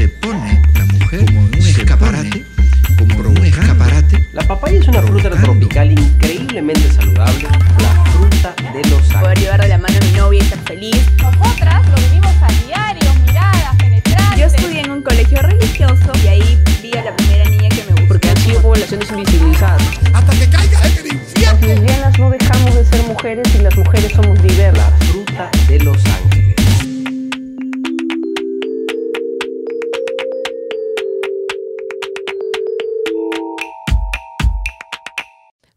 se pone la mujer como un escaparate, como un escaparate. La papaya es una fruta tropical increíblemente saludable, la fruta de los ángeles. Poder llevar de la mano a mi novia y estar feliz. Nosotras lo vivimos a diario, miradas, penetrantes. Yo estudié en un colegio religioso y ahí vi a la primera niña que me gustó. Porque han sido poblaciones invisibilizadas. ¡Hasta que caiga el infierno! Las lesbianas no dejamos de ser mujeres y las mujeres somos diversas. La fruta de los ángeles.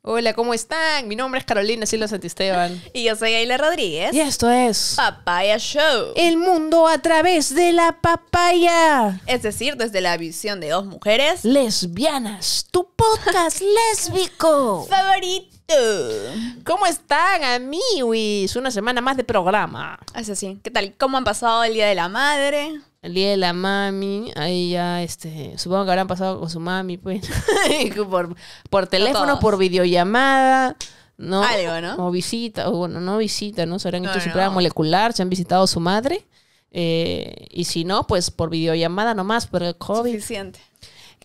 Hola, ¿cómo están? Mi nombre es Carolina Silva Santisteban. Y yo soy Ayla Rodríguez. Y esto es Papaya Show. El mundo a través de la papaya. Es decir, desde la visión de dos mujeres lesbianas. Tu podcast lésbico. Favorito. ¿Cómo están, amiguis? Una semana más de programa. Es así. ¿Qué tal? ¿Cómo han pasado el Día de la Madre? el día la mami, ahí ya, este, supongo que habrán pasado con su mami, pues, por, teléfono, por videollamada, ¿no? ¿no? O visita, o bueno, no visita, ¿no? Se habrán hecho su prueba molecular, se han visitado su madre, eh, y si no, pues por videollamada nomás, por el COVID. Suficiente.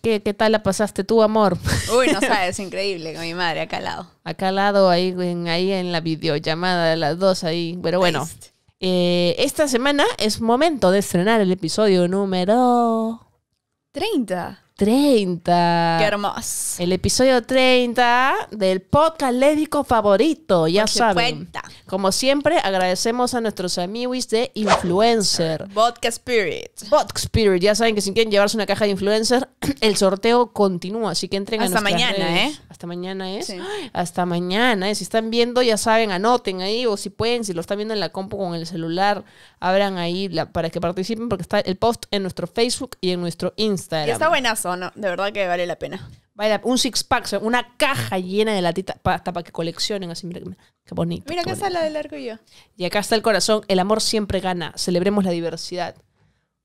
¿Qué, tal la pasaste tú, amor? Uy, no sabes, increíble, con mi madre acá al lado. Acá al lado, ahí en, ahí en la videollamada de las dos, ahí. Pero bueno, eh, esta semana es momento de estrenar el episodio número 30. 30. Qué hermoso. El episodio 30 del podcast lésbico favorito, ya saben. Como siempre, agradecemos a nuestros amigos de Influencer. Vodka Spirit. Vodka Spirit, ya saben que si quieren llevarse una caja de Influencer, el sorteo continúa, así que entren ¿eh? Hasta mañana, ¿eh? Hasta mañana es. ¿eh? Hasta mañana, si están viendo, ya saben, anoten ahí o si pueden, si lo están viendo en la compu con el celular, abran ahí para que participen porque está el post en nuestro Facebook y en nuestro Instagram. Y está buenazo de verdad que vale la pena. un six pack, una caja llena de latitas hasta para que coleccionen. Así, mira, qué bonito. Mira acá está la del arco y yo. Y acá está el corazón. El amor siempre gana. Celebremos la diversidad.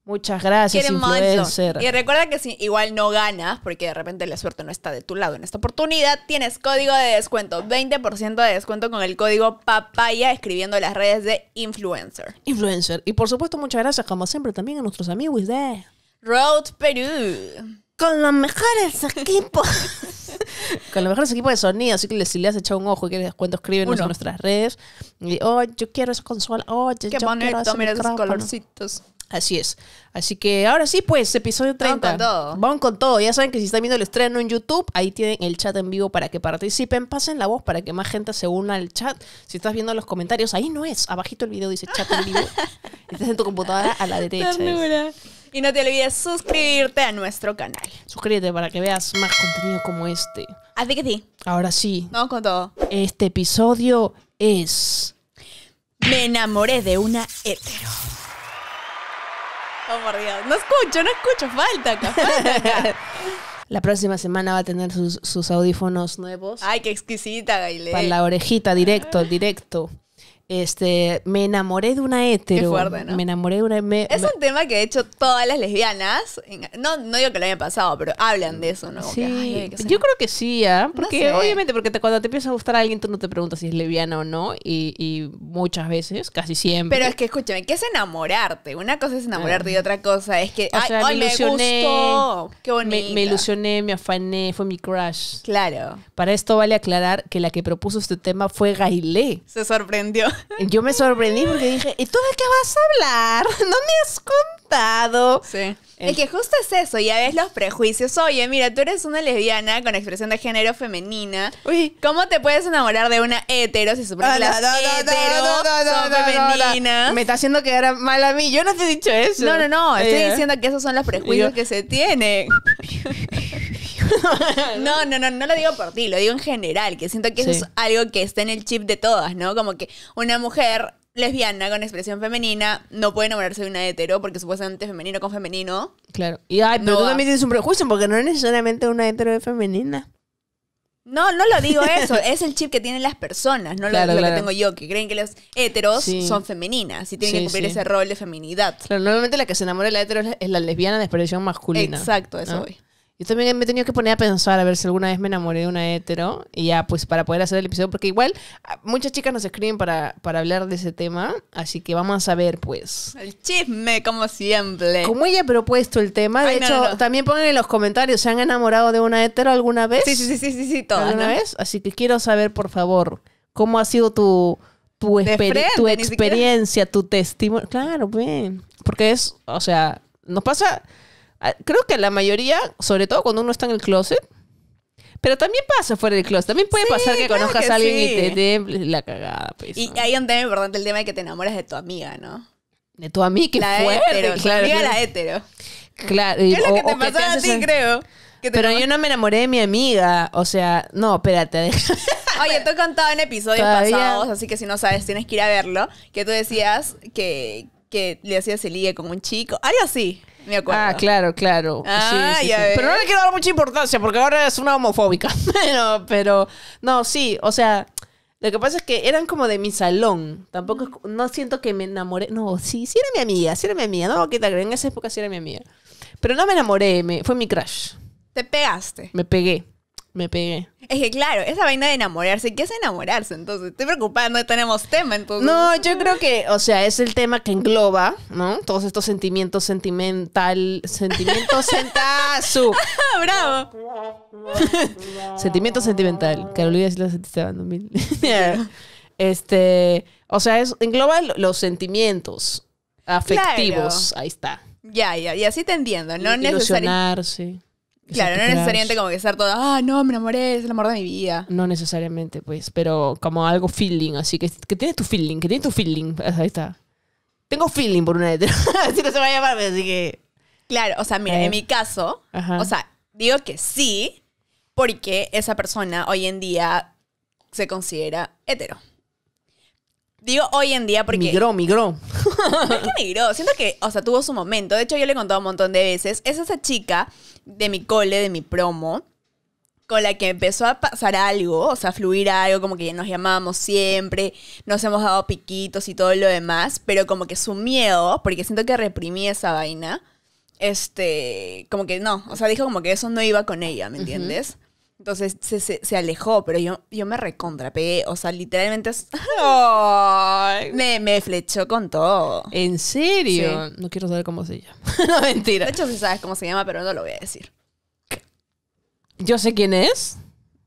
Muchas gracias, influencer. Y recuerda que si igual no ganas, porque de repente la suerte no está de tu lado en esta oportunidad, tienes código de descuento, 20% de descuento con el código papaya escribiendo las redes de influencer. Influencer. Y por supuesto, muchas gracias, como siempre, también a nuestros amigos de. Road Perú con los mejores equipos. con los mejores equipos de sonido. Así que si le has echado un ojo y quieres cuento, escríbenos en nuestras redes. Y, oh, yo quiero esa consola. Oh, yo, Qué bonito, mira esos colorcitos. Así es. Así que ahora sí, pues, episodio 30. Vamos con todo. Vamos con todo. Ya saben que si están viendo el estreno en YouTube, ahí tienen el chat en vivo para que participen. Pasen la voz para que más gente se una al chat. Si estás viendo los comentarios, ahí no es. Abajito el video dice chat en vivo. estás en tu computadora a la derecha. Y no te olvides suscribirte a nuestro canal. Suscríbete para que veas más contenido como este. Así que sí. Ahora sí. Vamos con todo. Este episodio es... Me enamoré de una hetero. Oh, por Dios. No escucho, no escucho. Falta acá, falta La próxima semana va a tener sus, sus audífonos nuevos. Ay, qué exquisita, Gaile. Para la orejita, directo, directo. Este, me enamoré de una hetero. Me enamoré de una. es un tema que, de hecho, todas las lesbianas. No, no digo que lo hayan pasado, pero hablan de eso, ¿no? sí. yo creo que sí, ¿ah? Porque, obviamente, porque cuando te empieza a gustar a alguien, tú no te preguntas si es lesbiana o no. Y, muchas veces, casi siempre. Pero es que, escúchame, ¿qué es enamorarte? Una cosa es enamorarte y otra cosa es que. me ilusioné. gustó. Me, ilusioné, me afané, fue mi crush. Claro. Para esto vale aclarar que la que propuso este tema fue Gailé. Se sorprendió. Yo me sorprendí porque dije, ¿y tú de qué vas a hablar? No me has Sí. El que justo es eso, ya ves los prejuicios. Oye, mira, tú eres una lesbiana con expresión de género femenina. Uy. ¿Cómo te puedes enamorar de una hetero si supone que las son femeninas? Me está haciendo quedar mal a mí. Yo no te he dicho eso. No, no, no. Eh. Estoy diciendo que esos son los prejuicios que se tienen. no, no, no, no lo digo por ti, lo digo en general, que siento que eso es algo que está en el chip de todas, ¿no? Como que una mujer lesbiana con expresión femenina no puede enamorarse de una hetero porque supuestamente es femenino con femenino. Claro. Y ay, pero no tú también tienes un prejuicio porque no es necesariamente una hetero de femenina. No, no lo digo eso. es el chip que tienen las personas, no lo, digo que tengo yo, que creen que los heteros son femeninas y tienen que cumplir ese rol de feminidad. Claro, normalmente la que se enamora de la hetero es la lesbiana de expresión masculina. Exacto, eso voy. Yo también me he tenido que poner a pensar a ver si alguna vez me enamoré de una hetero y ya, pues para poder hacer el episodio, porque igual ah, muchas chicas nos escriben para, hablar de ese tema, así que vamos a ver, pues. El chisme, como siempre. Como ella ha propuesto el tema, de hecho, también pongan en los comentarios, ¿se han enamorado de una hetero alguna vez? Sí, sí, sí, sí, sí, sí ¿Alguna vez? Así que quiero saber, por favor, cómo ha sido tu, tu, experiencia, tu testimonio. Claro, bien. Porque es, o sea, nos pasa Ah, creo que la mayoría, sobre todo cuando uno está en el closet, pero también pasa fuera del closet. También puede pasar que conozcas a alguien y te dé la cagada. Pues, y hay un tema importante, el tema de que te enamoras de tu amiga, ¿no? De tu amiga, fuerte, hetero, amiga la Claro. que te pasó a creo. pero yo no me enamoré de mi amiga. O sea, no, espérate. Oye, te he contado en episodios pasados, así que si no sabes, tienes que ir a verlo, que tú decías que, que le hacías el ligue con un chico. Algo así. Ah, claro, claro. Ah, pero no le quiero dar mucha importancia porque ahora es una homofóbica. pero, no, sí, o sea, lo que pasa es que eran como de mi salón. Tampoco, no siento que me enamoré. No, sí, sí era mi amiga, sí era mi amiga. No, que en esa época sí era mi amiga. Pero no me enamoré, me, fue mi crush. ¿Te pegaste? Me pegué me pegué. Es que claro, esa vaina de enamorarse, ¿qué es enamorarse? Entonces, estoy preocupada, no tenemos tema entonces. No, yo creo que, o sea, es el tema que engloba, ¿no? Todos estos sentimientos sentimental, sentimientos sentazu. Bravo. sentimiento sentimental. Carolina si lo sentiste dando mil. este, o sea, es, engloba los sentimientos afectivos. Ahí está. Ya, ya, y así te entiendo, no necesariamente. Claro, no necesariamente como que ser todo, ah, no, me enamoré, es el amor de mi vida. No necesariamente, pues, pero como algo feeling, así que, que tienes tu feeling, que tienes tu feeling. Ahí está. Tengo feeling por una hetero. así no se va a llamar, así que. Claro, o sea, mira, en eh, mi caso, o sea, digo que sí, porque esa persona hoy en día se considera hetero. Digo hoy en día porque... Migró, migró. No migró. Siento que, o sea, tuvo su momento. De hecho, yo le he contado un montón de veces. Es esa chica de mi cole, de mi promo, con la que empezó a pasar algo, o sea, fluir algo, como que nos llamábamos siempre, nos hemos dado piquitos y todo lo demás, pero como que su miedo, porque siento que reprimí esa vaina, este, como que no, o sea, dijo como que eso no iba con ella, ¿me entiendes? Entonces se, se, alejó, pero yo, yo me recontrape, O sea, literalmente. me, flechó con todo. ¿En serio? No quiero saber cómo se llama. no, mentira. De hecho, sí sabes cómo se llama, pero no lo voy a decir. ¿Yo sé quién es?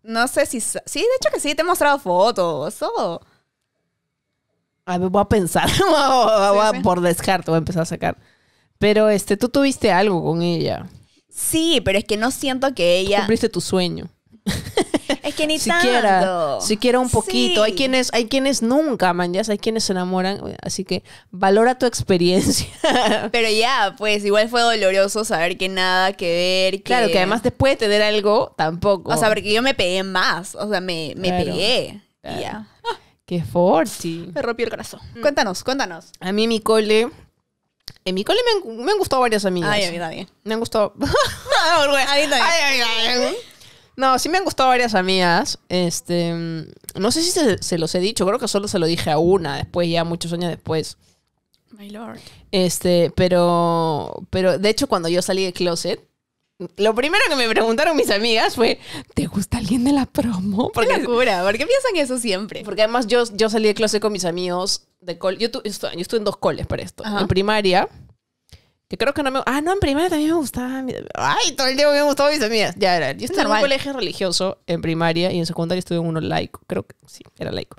No sé si. Sí, de hecho que sí, te he mostrado fotos, todo. A ver, voy a pensar. voy a, Por descarte, voy a empezar a sacar. Pero este, tú tuviste algo con ella. Sí, pero es que no siento que ella. tu sueño. Es que ni siquiera, tanto. Siquiera un poquito. Hay quienes, hay quienes nunca, man, ya hay quienes se enamoran. Así que valora tu experiencia. Pero ya, pues igual fue doloroso saber que nada que ver. Claro, que además después de tener algo, tampoco. O sea, porque yo me pegué más. O sea, me, me pegué. ya. Qué fuerte. Me rompió el corazón. Mm. Cuéntanos, cuéntanos. A mí mi cole en mi cole me han, gustado varias amigas. Ay, a mí Me han gustado. Ay, ay, ay. No, sí me han gustado varias amigas. Este, mm, no sé si se, los he dicho, creo que solo se lo dije a una después, ya muchos años después. My lord. Este, pero, pero de hecho cuando yo salí de closet, lo primero que me preguntaron mis amigas fue, ¿te gusta alguien de la promo? Porque, Qué ¿por qué piensan eso siempre? Porque además yo, yo salí de closet con mis amigos de col. Yo, estuve en dos coles para esto. En primaria, que creo que no me. Ah, no, en primaria también me gustaba. Ay, todo el tiempo me gustaba mis amigas. Ya era. Yo estuve en un colegio religioso en primaria y en secundaria estuve en uno laico. Creo que sí, era laico.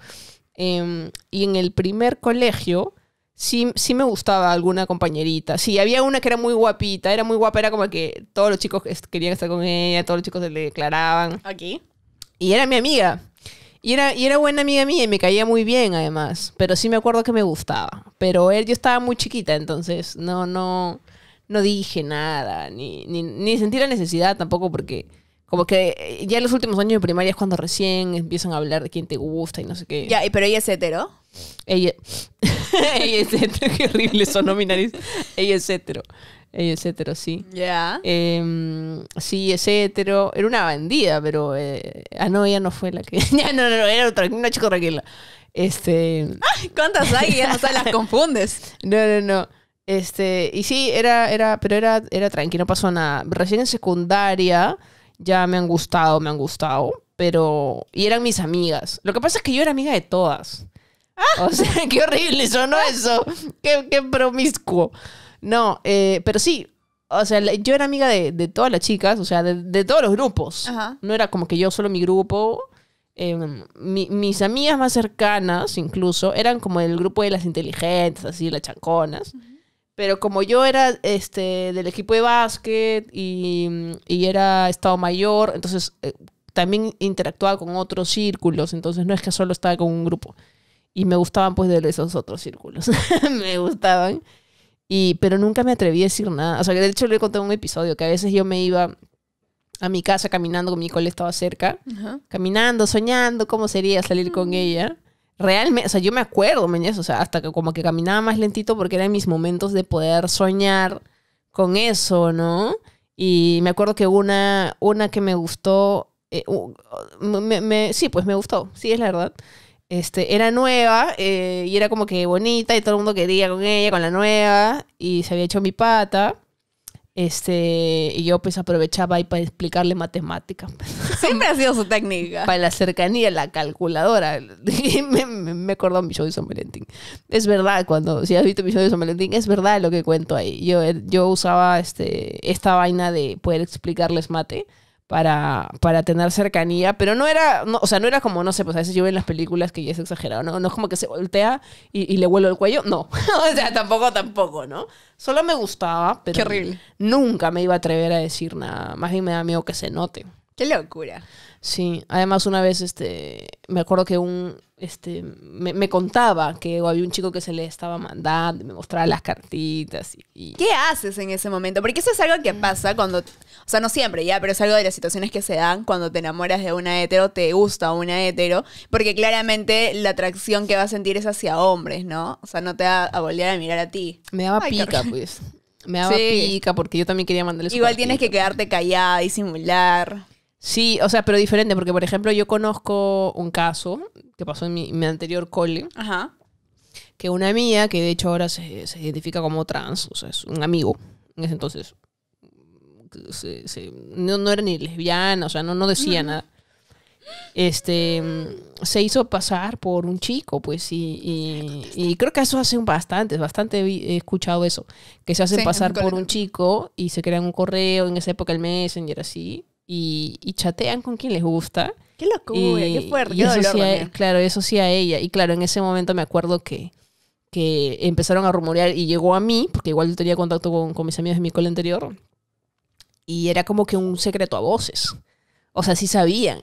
Em, y en el primer colegio. Sí, sí, me gustaba alguna compañerita. Sí, había una que era muy guapita, era muy guapa, era como que todos los chicos querían estar con ella, todos los chicos se le declaraban. ¿Aquí? Y era mi amiga. Y era, era buena amiga mía y me caía muy bien además, pero sí me acuerdo que me gustaba. Pero él, yo estaba muy chiquita, entonces no, no, no dije nada, ni, ni, ni sentí la necesidad tampoco porque como que eh, ya en los últimos años de primaria es cuando recién empiezan a hablar de quién te gusta y no sé qué. Ya, pero ella es hetero. Ella, es hetero, qué horrible son mi nariz. Ella es hetero es hetero, sí. Ya. Em, sí, etcétera Era una bandida, pero. Eh, ah, no, ella no fue la que. no, no, no, era otra, una chica tranquila. Este. ¿Cuántas hay? Ya no sabes las confundes. No, no, no. Este, y sí, era, era, pero era, era tranquilo, no pasó nada. Recién en secundaria ya me han gustado, me han gustado, pero. Y eran mis amigas. Lo que pasa es que yo era amiga de todas. Ah. O sea, qué horrible no eso. Qué, qué promiscuo. No, eh, pero sí, o sea, yo era amiga de, todas las chicas, o sea, de, todos los grupos. No era como que yo solo mi grupo. Em, mis amigas más cercanas, incluso, eran como el grupo de las inteligentes, así, las chanconas. Pero como yo era este, del equipo de básquet y, era Estado Mayor, entonces eh, también interactuaba con otros círculos, entonces no es que solo estaba con un grupo. Y me gustaban pues de esos otros círculos, me gustaban. Y, pero nunca me atreví a decir nada. O sea, de hecho le conté un episodio que a veces yo me iba a mi casa caminando, con mi cole estaba cerca, caminando, soñando cómo sería salir con mm. ella. Realmente, o sea, yo me acuerdo, meñez, o sea, hasta que como que caminaba más lentito porque eran mis momentos de poder soñar con eso, ¿no? Y me acuerdo que una, una que me gustó, eh, me, sí, pues me gustó, sí, es la verdad. Este, era nueva eh, y era como que bonita y todo el mundo quería con ella, con la nueva. Y se había hecho mi pata. Este, y yo pues aprovechaba ahí para explicarle matemáticas. Siempre ha sido su técnica. Para la cercanía, la calculadora. me, me, me, acordó mi show de San Valentín. Es verdad, cuando, si has visto mi show de San Valentín, es verdad lo que cuento ahí. Yo, yo usaba este, esta vaina de poder explicarles mate para, para tener cercanía, pero no era, no, o sea, no era como, no sé, pues a veces yo veo en las películas que ya es exagerado, ¿no? No es como que se voltea y, y le vuelo el cuello, no, o sea, tampoco, tampoco, ¿no? Solo me gustaba, pero nunca me iba a atrever a decir nada, más bien me da miedo que se note. Qué locura. Sí, además una vez este, me acuerdo que un, este, me, contaba que había un chico que se le estaba mandando, me mostraba las cartitas y, ¿Qué haces en ese momento? Porque eso es algo que pasa cuando, o sea, no siempre ya, pero es algo de las situaciones que se dan cuando te enamoras de una hetero, te gusta una hetero, porque claramente la atracción que vas a sentir es hacia hombres, ¿no? O sea, no te va a volver a mirar a ti. Me daba pica, pues. Me daba pica porque yo también quería mandarle Igual tienes que quedarte callada, disimular. Sí, o sea, pero diferente, porque por ejemplo yo conozco un caso que pasó en mi, anterior cole, Ajá. que una mía, que de hecho ahora se, identifica como trans, o sea, es un amigo en ese entonces, no, era ni lesbiana, o sea, no, no decía nada. Este se hizo pasar por un chico, pues, y, y, creo que eso hace bastante, bastante he escuchado eso, que se hace pasar por un chico y se crean un correo en esa época el Messenger así, y, chatean con quien les gusta. Qué locura, qué fuerte. eso sí claro, eso sí a ella. Y claro, en ese momento me acuerdo que, que empezaron a rumorear y llegó a mí, porque igual yo tenía contacto con, con mis amigos de mi cole anterior, y era como que un secreto a voces. O sea, sí sabían.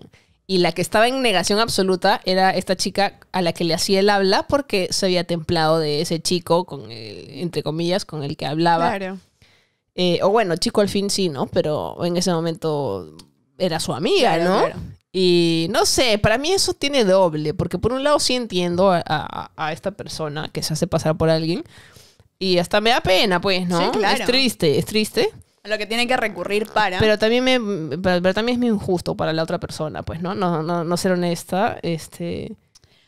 Y la que estaba en negación absoluta era esta chica a la que le hacía el habla porque se había templado de ese chico, con entre comillas, con el que hablaba. Claro. Eh, o bueno, chico al fin sí, ¿no? Pero en ese momento era su amiga, ¿no? Y no sé, para mí eso tiene doble, porque por un lado sí entiendo a, esta persona que se hace pasar por alguien y hasta me da pena, pues, ¿no? Es triste, es triste. lo que tiene que recurrir para. Pero también, me, pero, también es injusto para la otra persona, pues, ¿no? No, no, ser honesta, este...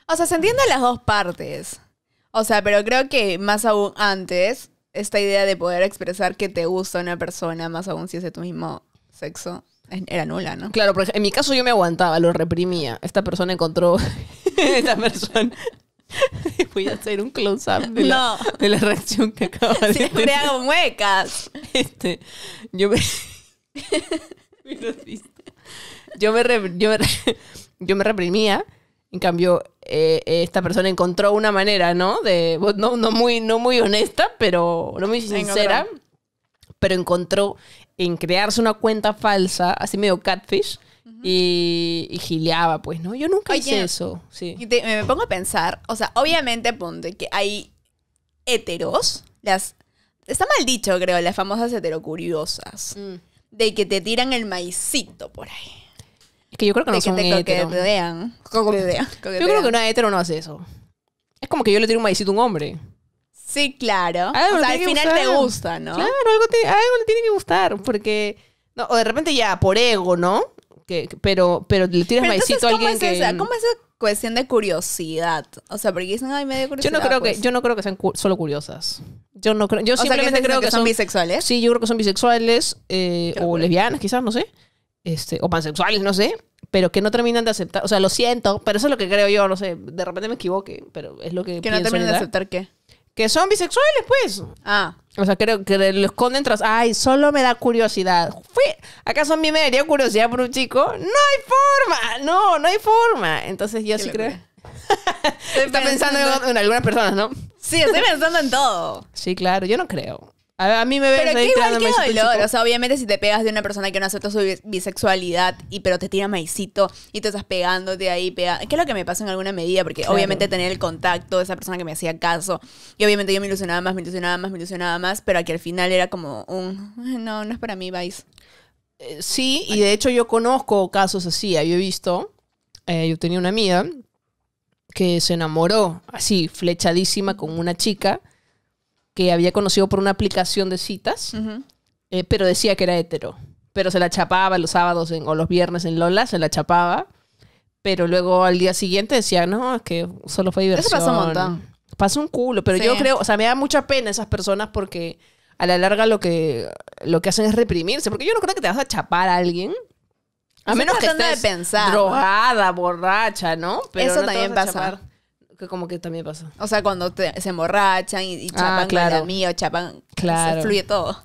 O sea, se entiende las dos partes. O sea, pero creo que más aún antes, esta idea de poder expresar que te gusta una persona, más aún si es de tu mismo sexo, era nula, ¿no? Claro, porque en mi caso yo me aguantaba, lo reprimía. Esta persona encontró. esta persona. Voy a hacer un close-up de, la reacción que acaba de Siempre hago muecas. Este, yo me. yo me, yo me reprimía en cambio, eh, esta persona encontró una manera, ¿no? De, no, muy, no muy honesta, pero no muy sincera, pero encontró en crearse una cuenta falsa, así medio catfish, y, gileaba, pues, ¿no? Yo nunca hice eso, sí. me pongo a pensar, o sea, obviamente, ponte que hay heteros, las... Está mal dicho, creo, las famosas heterocuriosas, mm. de que te tiran el maicito por ahí. Es que yo creo que no son que Yo creo que una hetero no hace eso. Es como que yo le tiro un maicito a un hombre. Sí, claro. o sea, al final te gusta, ¿no? Claro, algo, te, algo le tiene que gustar. Porque. No, o de repente ya, por ego, ¿no? Que, pero, pero le tiras pero maicito a alguien es esa? ¿Cómo es esa cuestión de curiosidad? O sea, porque dicen, ay, medio curiosidad. Yo no creo, que, pues. yo no creo que sean solo curiosas. Yo no creo... Yo simplemente que creo que, son, bisexuales. Sí, yo creo que son bisexuales eh, o lesbianas, quizás, no sé este, o pansexuales, no sé, pero que no terminan de aceptar, o sea, lo siento, pero eso es lo que creo yo, no sé, de repente me equivoqué pero es lo que... Que no terminan de aceptar qué. Que son bisexuales, pues. Ah. O sea, creo que lo esconden tras, ay, solo me da curiosidad. Fui, ¿Acaso a mí me daría curiosidad por un chico? No hay forma, no, no hay forma. Entonces yo sí creo... Está pensando, en, en algunas personas, ¿no? Sí, estoy pensando en todo. Sí, claro, yo no creo. A, mí me ves pero qué igual qué dolor. O sea, obviamente si te pegas de una persona que no acepta su bisexualidad y pero te tira maicito y te estás pegándote ahí, ¿qué es lo que me pasa en alguna medida, porque obviamente tener el contacto de esa persona que me hacía caso y obviamente yo me ilusionaba más, me ilusionaba más, me ilusionaba más, pero que al final era como un no, no es para mí, vice eh, sí, y de hecho yo conozco casos así, ah, yo he visto, eh, yo tenía una amiga que se enamoró así, flechadísima con una chica que había conocido por una aplicación de citas, eh, pero decía que era hetero. Pero se la chapaba los sábados o los viernes en Lola, se la chapaba. Pero luego al día siguiente decía, no, es que solo fue diversión. Eso pasa un montón. Pasa un culo, pero yo creo, o sea, me da mucha pena esas personas porque a la larga lo que, lo que hacen es reprimirse. Porque yo no creo que te vas a chapar a alguien. A menos que estés pensar, drogada, borracha, ¿no? Eso también pasa que como que también pasa? O sea, cuando se emborrachan y, ah, chapan con claro. mía chapan, fluye todo.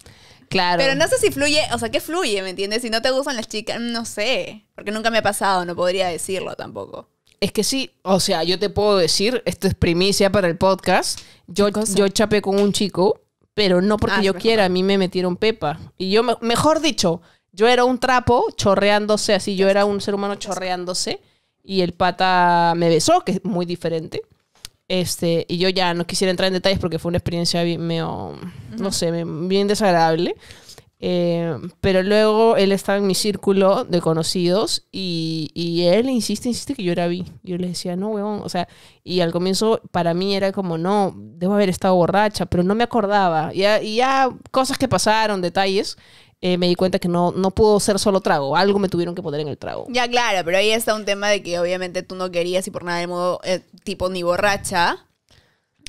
Claro. Pero no sé si fluye, o sea, ¿qué fluye, me entiendes? Si no te gustan las chicas, no sé, porque nunca me ha pasado, no podría decirlo tampoco. Es que sí, o sea, yo te puedo decir, esto es primicia para el podcast. Yo, yo chapé con un chico, pero no porque ah, yo quiera, a mí me metieron pepa. Y yo, mejor dicho, yo era un trapo chorreándose, así yo era un ser humano chorreándose y el pata me besó, que es muy diferente. Este, y yo ya no quisiera entrar en detalles porque fue una experiencia bien, medio, no sé, bien desagradable. Eh, pero luego él estaba en mi círculo de conocidos y, y él insiste, insiste que yo era vi. Yo le decía, no, weón, o sea, y al comienzo para mí era como, no, debo haber estado borracha, pero no me acordaba. Y ya, y ya cosas que pasaron, detalles. Eh, me di cuenta que no, no pudo ser solo trago, algo me tuvieron que poner en el trago. Ya, claro, pero ahí está un tema de que obviamente tú no querías y por nada de modo, eh, tipo ni borracha,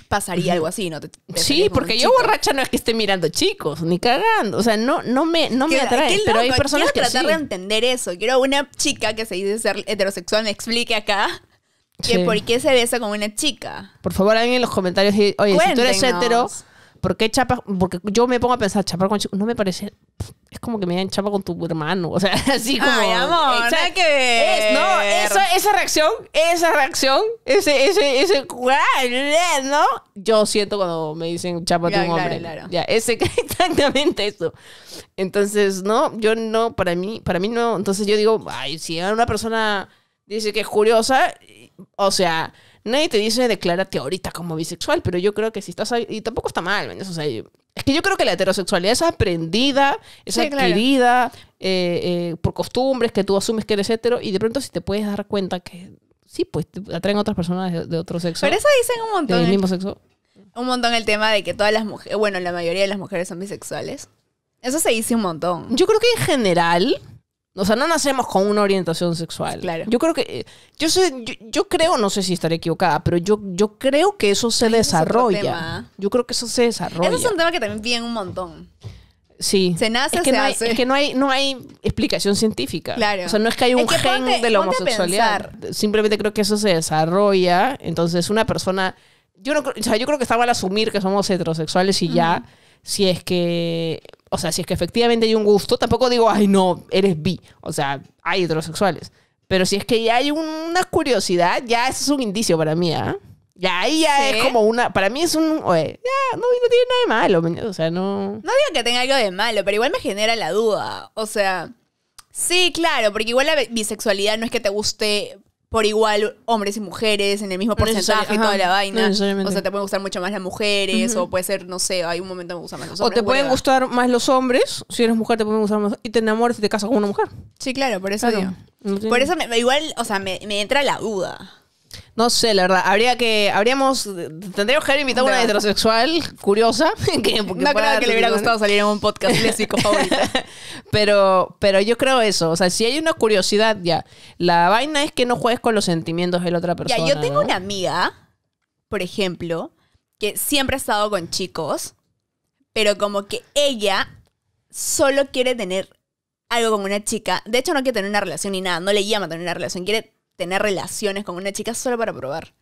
pasaría algo así, ¿no? sí, porque yo borracha no es que esté mirando chicos, ni cagando. O sea, no, no me, no me atrae. Pero hay personas Quiero que tratar de entender eso. Quiero una chica que se dice ser heterosexual me explique acá. Que ¿Por qué se besa como una chica? Por favor, alguien en los comentarios. Oye, si tú eres hetero, ¿por qué chapas? Porque yo me pongo a pensar, chapar con chicos, no me parece. Es como que me dan chapa con tu hermano. O sea, así como. Ay, amor, que no, esa, esa reacción, esa reacción, ese, ese, ese. ¿No? Yo siento cuando me dicen chapa con un hombre. Claro. Ya, ese, exactamente eso. Entonces, no, yo no, para mí, para mí no. Entonces yo digo, ay, si una persona dice que es curiosa, o sea Nadie te dice declárate ahorita como bisexual, pero yo creo que si estás ahí, y tampoco está mal, o sea, es que yo creo que la heterosexualidad es aprendida, es adquirida eh, eh, por costumbres que tú asumes que eres hetero y de pronto si te puedes dar cuenta que sí, pues atraen atraen otras personas de, de otro sexo. Pero eso dicen un montón. Del ¿eh? mismo sexo. Un montón el tema de que todas las mujeres, bueno, la mayoría de las mujeres son bisexuales. Eso se dice un montón. Yo creo que en general o sea, no nacemos con una orientación sexual. Yo creo que. Eh, yo, sé, yo, creo, no sé si estaré equivocada, pero yo, yo creo que eso se desarrolla. Yo creo que eso se desarrolla. Eso es un tema que también viene un montón. Sí. Se nace, es que no Hay, que no hay, explicación científica. Claro. O sea, no es que hay un gen de la homosexualidad. Simplemente creo que eso se desarrolla. Entonces, una persona. Yo, no, o sea, yo creo que está al asumir que somos heterosexuales y ya si es que, o sea, si es que efectivamente hay un gusto, tampoco digo, ay, no, eres bi, o sea, hay heterosexuales. Pero si es que ya hay una curiosidad, ya eso es un indicio para mí, ¿ah? Ya ahí ya es como una. Para mí es un. ya, no, tiene nada de malo. O sea, no. No digo que tenga algo de malo, pero igual me genera la duda. O sea. Sí, claro, porque igual la bisexualidad no es que te guste por igual hombres y mujeres en el mismo porcentaje, toda la vaina. o sea, te pueden gustar mucho más las mujeres, o puede ser, no sé, hay un momento que me gustan más los hombres. O te pueden gustar más los hombres, si eres mujer te pueden gustar más, y te enamoras y te casas con una mujer. Sí, claro, por eso por eso me, igual, o sea, me, me entra la duda. No sé, la verdad. Habría que. Habríamos. Tendríamos que haber invitado a una heterosexual curiosa. Que, no creo que le hubiera gustado salir en un podcast de favorito. pero, pero yo creo eso. O sea, si hay una curiosidad, ya. La vaina es que no juegues con los sentimientos de la otra persona. Ya, yo tengo una amiga, por ejemplo, que siempre ha estado con chicos, pero como que ella solo quiere tener algo con una chica. De hecho, no quiere tener una relación ni nada. No le llama tener una relación. Quiere tener relaciones con una chica solo para probar.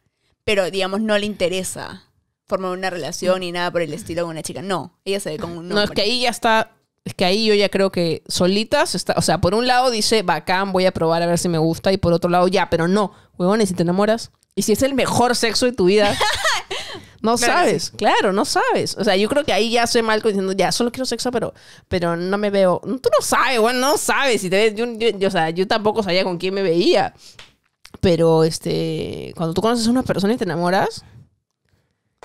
Pero, digamos, no le interesa formar una relación ni nada por el estilo con una chica. No, ella se ve con un No, es que ahí ya está... Es que ahí yo ya creo que solitas está... O sea, por un lado dice, bacán, voy a probar a ver si me gusta. Y por otro lado, ya, pero no. ¿y si te enamoras... Y si es el mejor sexo de tu vida... No sabes, claro, no sabes. O sea, yo creo que ahí ya soy mal diciendo, ya, solo quiero sexo, pero, pero no me veo. Tú no sabes, bueno, no sabes. Si te o sea, yo tampoco sabía con quién me veía. Pero este, cuando tú conoces a una persona y te enamoras,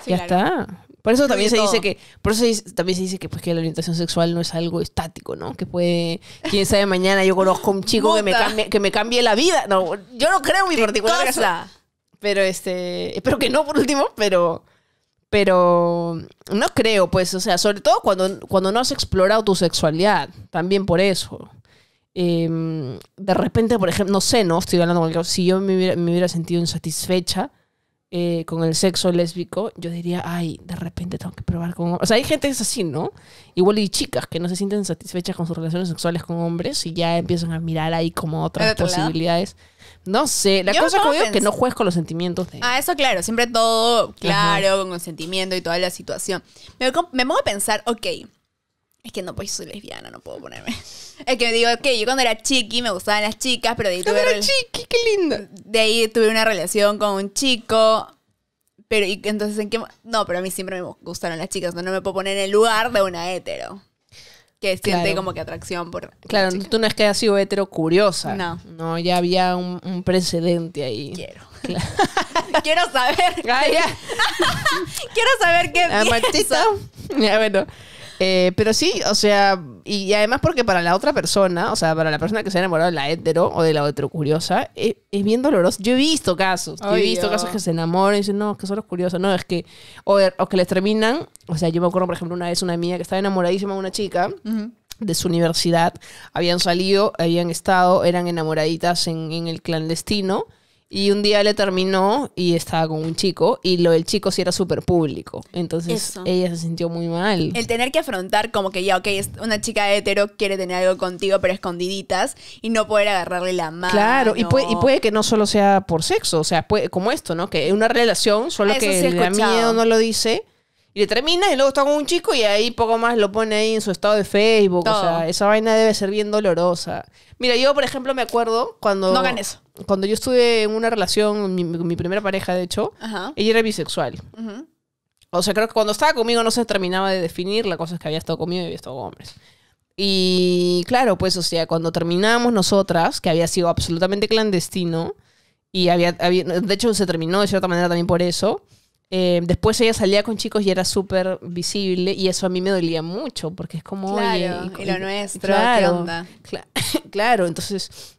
ya está. Por eso también se dice que, por eso también se dice pues, que, la orientación sexual no es algo estático, ¿no? Que puede, quién sabe, mañana yo conozco a un chico que me, cambie, que me la vida. No, yo no creo en mi particular Pero este, espero que no por último, pero, pero no creo, pues, o sea, sobre todo cuando, cuando no has explorado tu sexualidad, también por eso. Em, de repente, por ejemplo, no sé, ¿no? Estoy hablando con el si yo me hubiera, sentido insatisfecha eh, con el sexo lésbico, yo diría, ay, de repente tengo que probar con... O sea, hay gente que es así, ¿no? Igual hay chicas que no se sienten satisfechas con sus relaciones sexuales con hombres y ya empiezan a mirar ahí como otras posibilidades. No sé, la cosa no es que no juegues con los sentimientos de... Ah, eso claro, siempre todo claro, con con consentimiento y toda la situación. Me, me a pensar, ok, es que no, pues soy lesbiana, no puedo ponerme. Es que me digo, que yo cuando era chiqui me gustaban las chicas, pero de ahí tuve. Era chiqui, qué lindo. De ahí tuve una relación con un chico. Pero, y entonces, ¿en qué.? No, pero a mí siempre me gustaron las chicas, no, me puedo poner en el lugar de una hetero. Que siente como que atracción por. Claro, tú no es que hayas sido hetero curiosa. No. No, ya había un, precedente ahí. Quiero. Quiero saber. Ah, Quiero saber qué. Ah, Ya, bueno. Eh, pero sí, o sea, y, además porque para la otra persona, o sea, para la persona que se ha enamorado de la hetero o de la hetero curiosa, eh, es, bien doloroso. Yo he visto casos, he visto casos que se enamoran y dicen, no, es que son los curiosos, no, es que, er, o, que les terminan, o sea, yo me acuerdo, por ejemplo, una vez una amiga que estaba enamoradísima de una chica. de su universidad, habían salido, habían estado, eran enamoraditas en, en el clandestino y un día le terminó y estaba con un chico y lo del chico sí era súper público. Entonces ella se sintió muy mal. El tener que afrontar como que ya, ok, una chica hetero quiere tener algo contigo pero escondiditas y no poder agarrarle la mano. Claro, y puede, que no solo sea por sexo, o sea, puede, como esto, ¿no? Que es una relación, solo que el miedo, no lo dice. Y le termina y luego está con un chico y ahí poco más lo pone ahí en su estado de Facebook. O sea, esa vaina debe ser bien dolorosa. Mira, yo por ejemplo me acuerdo cuando... No hagan eso cuando yo estuve en una relación, mi, mi primera pareja, de hecho, ella era bisexual. O sea, creo que cuando estaba conmigo no se terminaba de definir las cosa que había estado conmigo y había estado con hombres. Y claro, pues, o sea, cuando terminamos nosotras, que había sido absolutamente clandestino, y había, de hecho se terminó de cierta manera también por eso, eh, después ella salía con chicos y era súper visible y eso a mí me dolía mucho porque es como... Claro, oye, y, lo nuestro, ¿qué onda? claro, entonces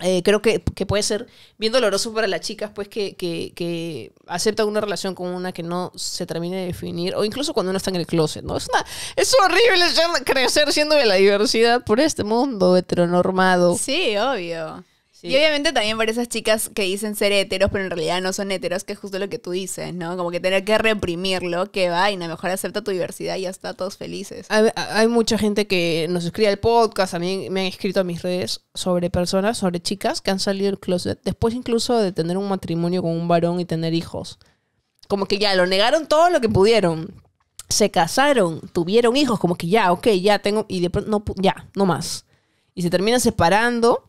eh, creo que, puede ser bien doloroso para las chicas, pues, que, que, que, aceptan una relación con una que no se termine de definir, o incluso cuando uno está en el closet, ¿no? Es, una, es horrible crecer siendo de la diversidad por este mundo heteronormado. Sí, obvio. Y obviamente también para esas chicas que dicen ser heteros, pero en realidad no son heteros, que es justo lo que tú dices, ¿no? Como que tener que reprimirlo, que vaina, mejor acepta tu diversidad y ya está, todos felices. Hay, mucha gente que nos escribe al podcast, a mí me han escrito a mis redes sobre personas, sobre chicas que han salido del closet, después incluso de tener un matrimonio con un varón y tener hijos. Como que ya lo negaron todo lo que pudieron. Se casaron, tuvieron hijos, como que ya, ok, ya tengo, y de pronto, ya, no más. Y se terminan separando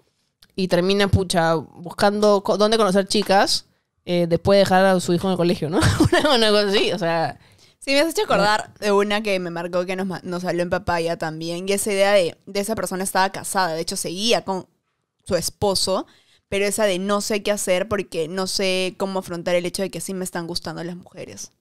y termina, pucha, buscando dónde conocer chicas eh, después de dejar a su hijo en el colegio, ¿no? una, cosa así, o sea... Sí, me has hecho acordar de una que me marcó que nos, nos habló en papaya también, y esa idea de esa persona estaba casada, de hecho seguía con su esposo, pero esa de no sé qué hacer porque no sé cómo afrontar el hecho de que sí me están gustando las mujeres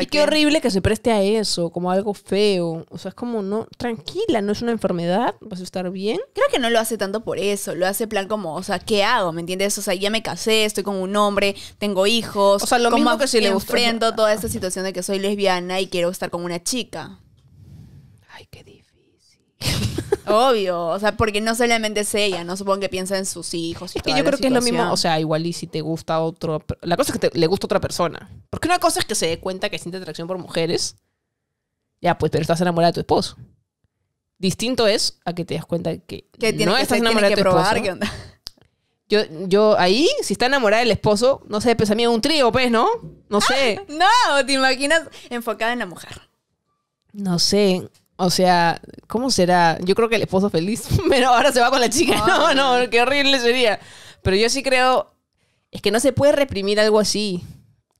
y qué horrible que se preste a eso, como algo feo. O sea, es como, no, tranquila, no es una enfermedad, vas a estar bien. Creo que no lo hace tanto por eso, lo hace plan como, o sea, ¿qué hago? ¿Me entiendes? O sea, ya me casé, estoy con un hombre, tengo hijos. O sea, lo mismo que si le enfrento toda esta situación de que soy lesbiana y quiero estar con una chica. Ay, qué difícil. Obvio, o sea, porque no solamente es ella, no supongo que piensa en sus hijos. Y es que yo creo que es lo mismo, o sea, igual y si te gusta otro, la cosa es que te, le gusta otra persona. Porque una cosa es que se dé cuenta que siente atracción por mujeres, ya pues, pero estás enamorada de tu esposo. Distinto es a que te das cuenta que, que no que estás enamorada de tu probar, esposo. onda? Yo, yo ahí, si está enamorada del esposo, no sé, pues a mí un trío, pues, ¿no? No sé. no, te imaginas enfocada en la mujer. No sé. O sea, ¿cómo será? Yo creo que el esposo feliz, pero ahora se va con la chica. No, no, qué horrible sería. Pero yo sí creo, es que no se puede reprimir algo así.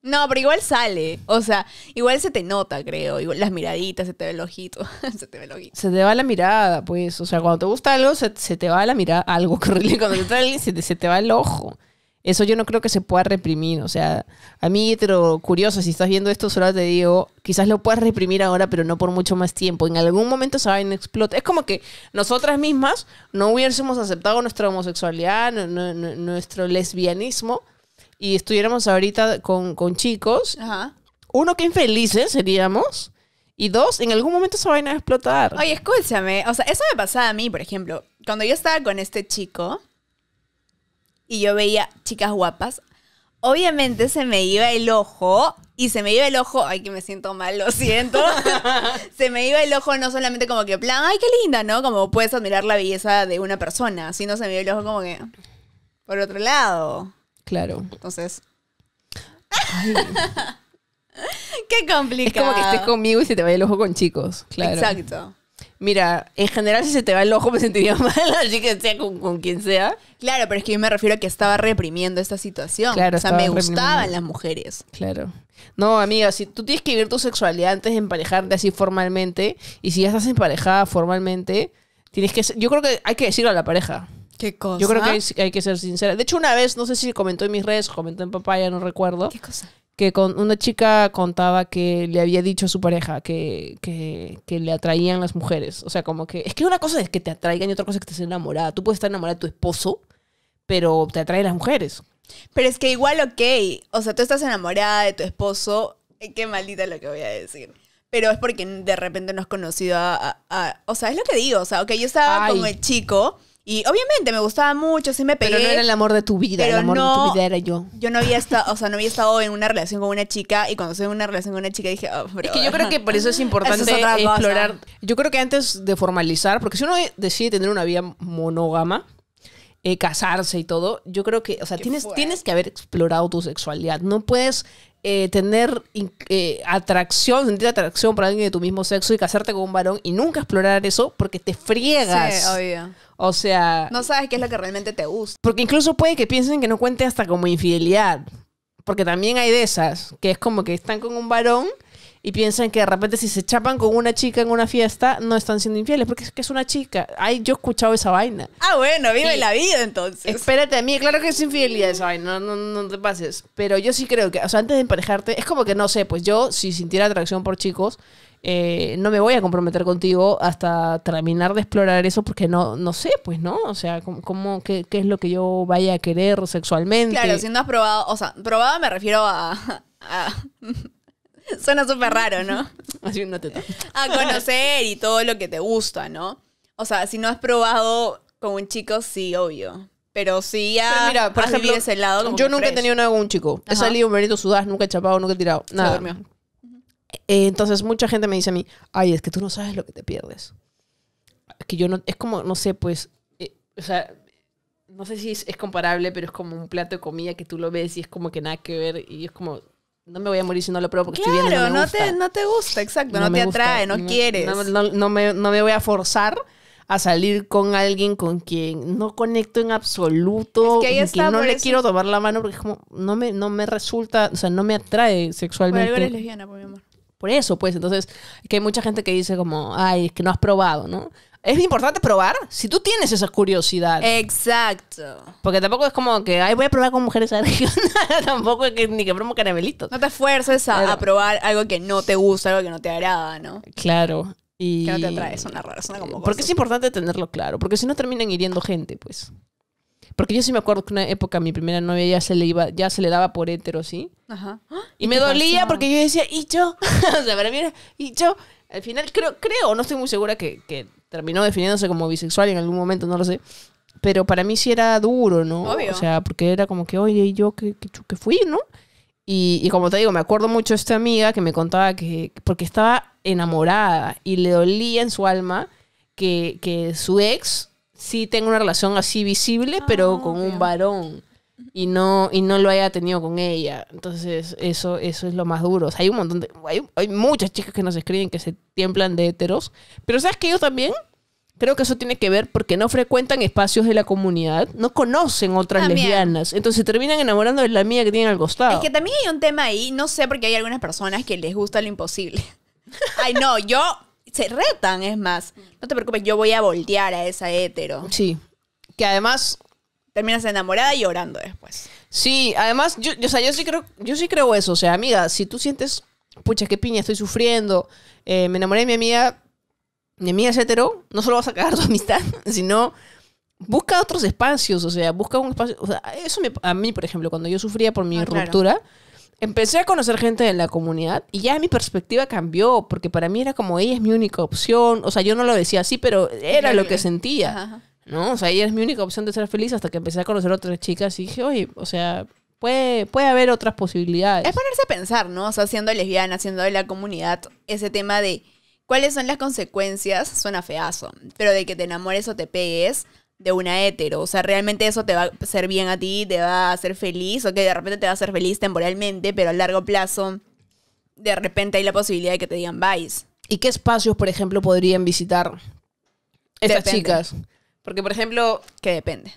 No, pero igual sale. O sea, igual se te nota, creo. Igual las miraditas, se te ve el ojito. se te ve el ojito. Se te va la mirada, pues. O sea, cuando te gusta algo, se, te va la mirada. Algo, horrible. Cuando te trae se, se te va el ojo. Eso yo no creo que se pueda reprimir. O sea, a mí, pero curioso, si estás viendo esto, solo te digo, quizás lo puedas reprimir ahora, pero no por mucho más tiempo. En algún momento se va a explotar. Es como que nosotras mismas no hubiésemos aceptado nuestra homosexualidad, nuestro lesbianismo, y estuviéramos ahorita con, chicos. Uno, que infelices seríamos. Y dos, en algún momento se van a explotar. Oye, escúchame. O sea, eso me pasaba a mí, por ejemplo. Cuando yo estaba con este chico, y yo veía chicas guapas, obviamente se me iba el ojo y se me iba el ojo, ay que me siento mal, lo siento, se me iba el ojo no solamente como que plan, ay qué linda, ¿no? Como puedes admirar la belleza de una persona, sino se me iba el ojo como que por otro lado. Claro. Entonces... Qué complicado. Es como que estés conmigo y se te vaya el ojo con chicos. Claro. Exacto mira, en general si se te va el ojo me sentiría mal, así que sea con, quien sea. Claro, pero es que yo me refiero a que estaba reprimiendo esta situación. Claro, o sea, me gustaban las mujeres. Claro. No, amiga, si tú tienes que vivir tu sexualidad antes de emparejarte así formalmente, y si ya estás emparejada formalmente, tienes que... Yo creo que hay que decirlo a la pareja. ¿Qué cosa? Yo creo que hay, que ser sincera. De hecho, una vez, no sé si comentó en mis redes, comentó en papaya, no recuerdo. ¿Qué cosa? que con una chica contaba que le había dicho a su pareja que, le atraían las mujeres. O sea, como que es que una cosa es que te atraigan y otra cosa es que estés enamorada. Tú puedes estar enamorada de tu esposo, pero te atraen las mujeres. Pero es que igual, ok, o sea, tú estás enamorada de tu esposo, eh, qué maldita lo que voy a decir. Pero es porque de repente no has conocido a... o sea, es lo que digo, o sea, ok, yo estaba con el chico, y obviamente me gustaba mucho, sí me pegué. Pero no era el amor de tu vida, el amor de tu vida era yo. Yo no había estado, o sea, no había estado en una relación con una chica y cuando estoy en una relación con una chica dije, oh, Es que yo creo que por eso es importante explorar. Yo creo que antes de formalizar, porque si uno decide tener una vida monógama, eh, casarse y todo, yo creo que, o sea, tienes, tienes que haber explorado tu sexualidad. No puedes eh, tener eh, atracción, sentir atracción por alguien de tu mismo sexo y casarte con un varón y nunca explorar eso porque te friegas. O sea. No sabes qué es lo que realmente te gusta. Porque incluso puede que piensen que no cuente hasta como infidelidad. Porque también hay de esas, que es como que están con un varón y piensan que de repente si se chapan con una chica en una fiesta, no están siendo infieles, porque es que es una chica. Ay, yo he escuchado esa vaina. Ah, bueno, vive la vida entonces. Espérate a mí, claro que es infidelidad esa vaina, no, no, te pases. Pero yo sí creo que, o sea, antes de emparejarte, es como que no sé, pues yo si sintiera atracción por chicos, eh, no me voy a comprometer contigo hasta terminar de explorar eso porque no, no sé, pues, ¿no? O sea, ¿cómo, qué, es lo que yo vaya a querer sexualmente? Claro, si no has probado, o sea, probado me refiero a Suena súper raro, ¿no? Así A conocer y todo lo que te gusta, ¿no? O sea, si no has probado con un chico, sí, obvio. Pero sí ya mira, por ejemplo, ese lado Yo nunca he tenido nada con un chico. He salido un verito sudás, nunca he chapado, nunca he tirado. Nada. Eh, entonces mucha gente me dice a mí, ay, es que tú no sabes lo que te pierdes. Es que yo no, es como, no sé, pues, eh, o sea, no sé si es comparable, pero es como un plato de comida que tú lo ves y es como que nada que ver y es como, no me voy a morir si no lo pruebo porque estoy viendo. me no, te, no te gusta, exacto, no, te atrae, no, quieres. No me, no me voy a forzar a salir con alguien con quien no conecto en absoluto, es que, no le quiero tomar la mano porque como, no me, no me resulta, o sea, no me atrae sexualmente. Por algo eres lesbiana, por mi amor. Por eso, pues, entonces, que hay mucha gente que dice como, ay, es que no has probado, ¿no? es importante probar si tú tienes esa curiosidad. Exacto. Porque tampoco es como que, ay, voy a probar con mujeres a Tampoco es que ni que promo caramelitos. No te esfuerces a, probar algo que no te gusta, algo que no te agrada, ¿no? Claro. Y... Que no te atrae, una rara, como. Porque es importante tenerlo claro, porque si no terminan hiriendo gente, pues. Porque yo sí me acuerdo que una época mi primera novia ya se le iba, ya se le daba por hétero, ¿sí? Ajá. ¡Ah! Y, me dolía porque yo decía, ¿y yo? o sea, para mí era, ¿y yo? Al final creo, creo, no estoy muy segura que terminó definiéndose como bisexual en algún momento, no lo sé. Pero para mí sí era duro, ¿no? Obvio. O sea, porque era como que, oye, ¿y yo qué, qué, fui, no? Y, como te digo, me acuerdo mucho de esta amiga que me contaba que, porque estaba enamorada y le dolía en su alma que, que su ex sí tenga una relación así visible, pero ah, con un varón y no, y no lo haya tenido con ella. Entonces, eso, eso es lo más duro. hay un montón de. Hay, muchas chicas que nos escriben que se tiemblan de heteros. Pero ¿sabes que Yo también creo que eso tiene que ver porque no frecuentan espacios de la comunidad, no conocen otras lesbianas. Entonces terminan enamorando de la mía que tienen al costado. Es que también hay un tema ahí, no sé, porque hay algunas personas que les gusta lo imposible. Ay, no, yo. Se retan, es más. No te preocupes, yo voy a voltear a esa hetero. Sí. Que además, terminas enamorada y llorando después. Sí, además, yo, sea, yo sí creo, yo sí creo eso. O sea, amiga, si tú sientes, pucha, qué piña, estoy sufriendo, eh, me enamoré de mi amiga, mi amiga etcétera no solo vas a cagar tu amistad, sino busca otros espacios. O sea, busca un espacio. O sea, eso a mí, por ejemplo, cuando yo sufría por mi ah, ruptura. Empecé a conocer gente de la comunidad y ya mi perspectiva cambió, porque para mí era como ella es mi única opción. O sea, yo no lo decía así, pero era lo que sentía. Ajá. ¿no? O sea, ella es mi única opción de ser feliz hasta que empecé a conocer otras chicas y dije, oye, o sea, puede, puede haber otras posibilidades. Es ponerse a pensar, ¿no? O sea, siendo lesbiana, siendo de la comunidad, ese tema de cuáles son las consecuencias suena feazo, pero de que te enamores o te pegues de una hetero, o sea, realmente eso te va a hacer bien a ti, te va a hacer feliz, o que de repente te va a hacer feliz temporalmente, pero a largo plazo, de repente hay la posibilidad de que te digan vais. ¿Y qué espacios, por ejemplo, podrían visitar estas chicas? Porque, por ejemplo, que depende.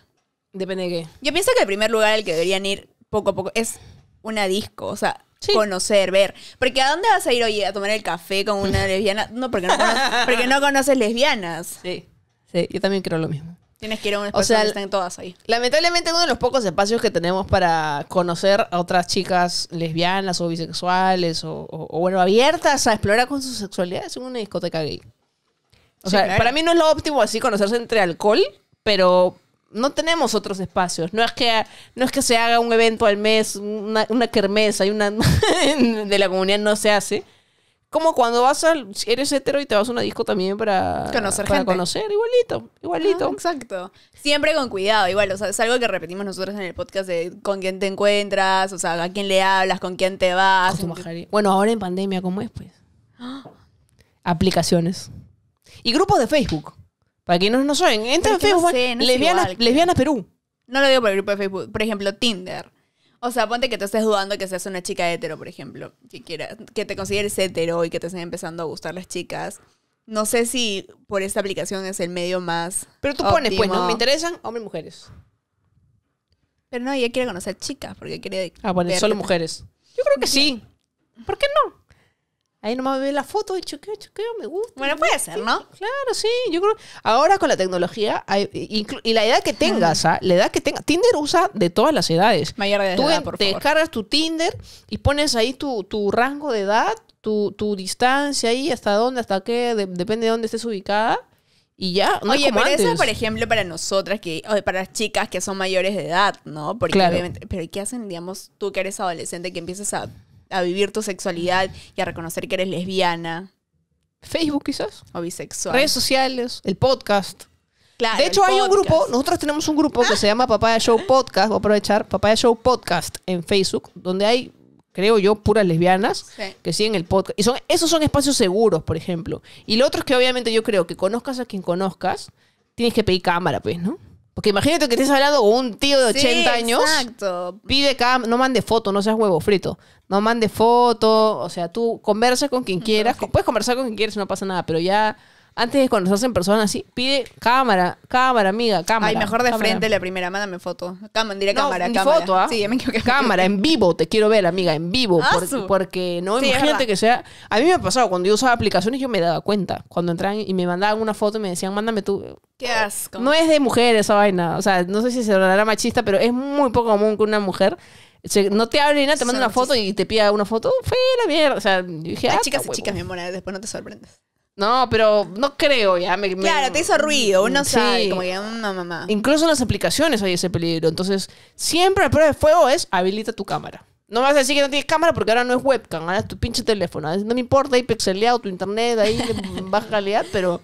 Depende de qué. Yo pienso que el primer lugar al que deberían ir poco a poco es una disco, o sea, conocer, ver. Porque ¿a dónde vas a ir hoy a tomar el café con una lesbiana? No, porque no, conoces, lesbianas. Sí, sí, yo también quiero lo mismo. Tienes que ir a un espacio o todas ahí. Lamentablemente, uno de los pocos espacios que tenemos para conocer a otras chicas lesbianas o bisexuales o, o bueno, abiertas a explorar con su sexualidad es una discoteca gay. O sea, para mí no es lo óptimo así conocerse entre alcohol, pero no tenemos otros espacios. No es que, no es que se haga un evento al mes, una, una kermés, hay una de la comunidad no se hace. Como cuando vas al, eres hetero y te vas a una disco también para conocer, gente. conocer igualito, igualito. Ah, exacto. Siempre con cuidado, igual, o sea, es algo que repetimos nosotros en el podcast de con quién te encuentras, o sea, a quién le hablas, con quién te vas. Bueno, ahora en pandemia, ¿cómo es pues? ¡Ah! Aplicaciones. Y grupos de Facebook. Para que no saben, Entra en Facebook, no lesbianas, Perú. No lo digo por el grupo de Facebook, por ejemplo, Tinder. O sea, ponte que te estés dudando que seas una chica hetero, por ejemplo, que quiera, que te consideres hetero y que te estén empezando a gustar las chicas. No sé si por esta aplicación es el medio más. Pero tú pones, pues, ¿no? Me interesan hombres y mujeres. Pero no, ella quiere conocer chicas, porque quiere. Ah, bueno, solo mujeres. Yo creo que sí. ¿Por qué no? Ahí nomás ve la foto y choqueo, choqueo, me gusta. Bueno, puede ser, ¿no? Claro, sí. Yo creo. Ahora con la tecnología, y la edad que tengas, ¿ah? la edad que tengas. Tinder usa de todas las edades. Mayor de Tú edad, por Te descargas tu Tinder y pones ahí tu, rango de edad, tu, distancia ahí, hasta dónde, hasta qué, depende de dónde estés ubicada. Y ya, Oye, pero eso, por ejemplo, para nosotras, que, para las chicas que son mayores de edad, ¿no? Porque obviamente, pero ¿qué hacen, digamos, tú que eres adolescente, que empiezas a a vivir tu sexualidad y a reconocer que eres lesbiana. Facebook quizás. O bisexual. Redes sociales, el podcast. Claro, de hecho, hay un grupo, nosotros tenemos un grupo que ah. se llama Papaya Show Podcast, voy a aprovechar, Papaya Show Podcast en Facebook, donde hay, creo yo, puras lesbianas que siguen el podcast. Y son, esos son espacios seguros, por ejemplo. Y lo otro es que obviamente yo creo que conozcas a quien conozcas, tienes que pedir cámara, pues, ¿no? Porque imagínate que has hablado con un tío de 80 años. Exacto. Pide cam. No mande foto, no seas huevo frito. No mande foto. O sea, tú conversas con quien quieras. Puedes conversar con quien quieras, no pasa nada. Pero ya antes de conocerse en persona, así, pide cámara, cámara, amiga, cámara. Ay, mejor de frente la primera, mándame foto. Cámara, diré cámara, foto, ¿ah? Sí, me equivoqué. Cámara, en vivo, te quiero ver, amiga, en vivo. Ah, porque no, imagínate que sea. A mí me ha pasado, cuando yo usaba aplicaciones, yo me daba cuenta. Cuando entraban y me mandaban una foto y me decían, mándame tú. Qué asco. No es de mujer esa vaina. O sea, no sé si se hablará machista, pero es muy poco común que una mujer no te hable ni nada, te manda una foto y te pida una foto, fue la mierda. O sea, dije, Hay ah, chicas y chicas, mi amor, después no te sorprendes. No, pero no creo ya. claro, te hizo ruido, uno sí. como mamá. Incluso en las aplicaciones hay ese peligro. Entonces, siempre la prueba de fuego es habilita tu cámara. No me vas a decir que no tienes cámara porque ahora no es webcam, ahora es tu pinche teléfono. Ah, no me importa, hay pixelado tu internet, ahí baja calidad, pero,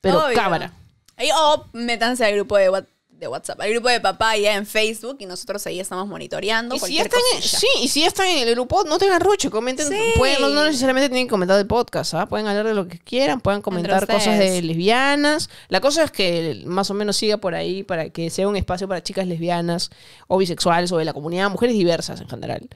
pero cámara. o oh, métanse al grupo de WhatsApp de WhatsApp, El grupo de papá ya en Facebook y nosotros ahí estamos monitoreando. Y si están en, sí, y si están en el grupo, no tengan roche, comenten. no, necesariamente tienen que comentar de podcast, ¿ah? pueden hablar de lo que quieran, pueden comentar cosas de lesbianas. La cosa es que más o menos siga por ahí para que sea un espacio para chicas lesbianas o bisexuales o de la comunidad, mujeres diversas en general.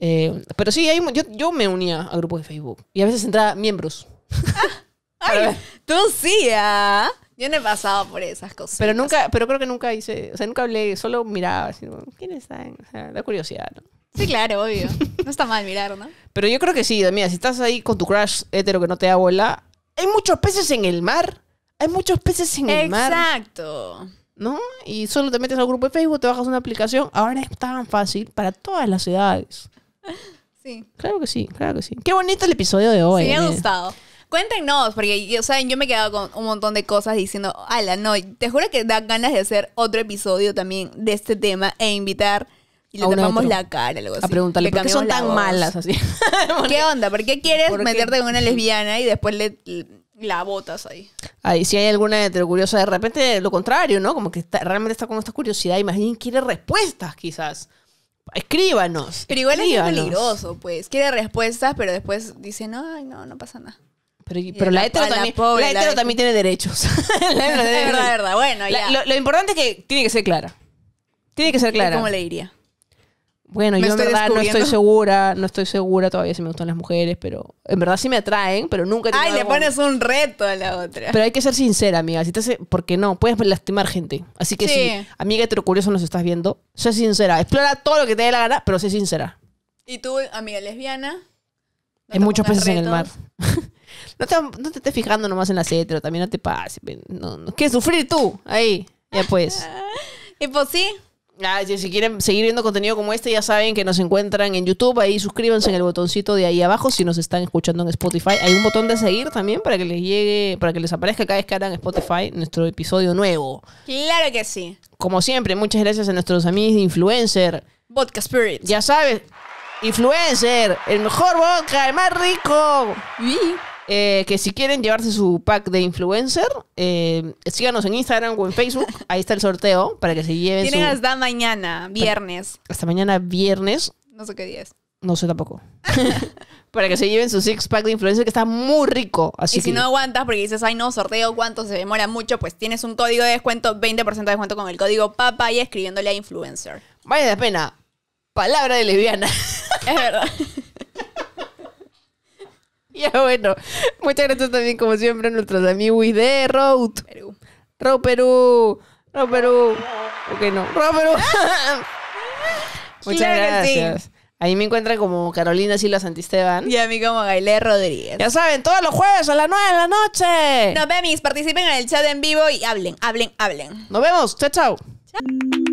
Eh, pero sí, yo, me unía a grupos de Facebook y a veces entraba miembros. ay, tú sí, ¿ah? Yo no he pasado por esas cosas. Pero nunca, pero creo que nunca hice, o sea, nunca hablé, solo miraba, así, ¿quiénes están? O sea, curiosidad, Sí, claro, obvio. No está mal mirar, ¿no? Pero yo creo que sí, mira, si estás ahí con tu crush hetero que no te da bola, hay muchos peces en el mar. Hay muchos peces en el mar. Exacto. ¿No? Y solo te metes un grupo de Facebook, te bajas una aplicación. Ahora es tan fácil para todas las ciudades Sí. Claro que sí, claro que sí. Qué bonito el episodio de hoy. Sí, me ha eh. gustado. Cuéntenos, porque o yo me he quedado con un montón de cosas diciendo, ala, no, te juro que da ganas de hacer otro episodio también de este tema e invitar y le tapamos la cara, algo así. A preguntarle, ¿por qué son tan malas así? ¿Qué onda? ¿Por qué quieres meterte con una lesbiana y después le, la botas ahí? Ahí, si hay alguna de curioso, de repente lo contrario, ¿no? Como que realmente está con esta curiosidad, bien quiere respuestas quizás. Escríbanos. Pero igual es peligroso, pues. Quiere respuestas, pero después dice, no, no, no pasa nada. Pero, la, hetero, también, la hetero también, tiene derechos. verdad, es verdad, Bueno, ya. Lo, importante es que tiene que ser clara. Tiene que ser clara. ¿Cómo le diría? Bueno, yo en verdad no estoy segura, no estoy segura todavía si me gustan las mujeres, pero en verdad sí me atraen, pero nunca te Ay, le pones un reto a la otra. Pero hay que ser sincera, amiga, si porque no, puedes lastimar gente. Así que sí. si amiga curioso nos estás viendo, sé sincera, explora todo lo que te dé la gana, pero sé sincera. ¿Y tú, amiga lesbiana? Hay muchos peces en el mar. No te, no te estés fijando nomás en la hetero, también no te pases. No, ¿Qué sufrir tú? Ahí, ya pues. y pues sí. Ah, si quieren seguir viendo contenido como este, ya saben que nos encuentran en YouTube. Ahí suscríbanse en el botoncito de ahí abajo. Si nos están escuchando en Spotify, hay un botón de seguir también para que les llegue, para que les aparezca cada vez que hagan Spotify nuestro episodio nuevo. Claro que sí. Como siempre, muchas gracias a nuestros amigos de Influencer. Vodka Spirit. Ya sabes, Influencer, el mejor vodka, el más rico. Y eh, que si quieren llevarse su pack de influencer, eh, síganos en Instagram o en Facebook. Ahí está el sorteo para que se lleven. Tienen hasta mañana, viernes. Hasta mañana, viernes. No sé qué día es. No sé tampoco. para que se lleven su six pack de influencer que está muy rico. y si no aguantas porque dices, ay no, sorteo, cuánto se demora mucho, pues tienes un código de descuento, 20% de descuento con el código PAPA y escribiéndole a influencer. Vaya la pena. Palabra de lesbiana. es verdad. Ya bueno, muchas gracias también como siempre a nuestros amigos de Road. Perú. Road Perú. Road Perú. Ok, no. Road Perú. muchas gracias. Ahí me encuentran como Carolina Silva Santisteban. Y a mí como Gailé Rodríguez. Ya saben, todos los jueves a las 9 de la noche. Nos vemos, participen en el chat en vivo y hablen, hablen, hablen. Nos vemos. Chao, chao. Chao.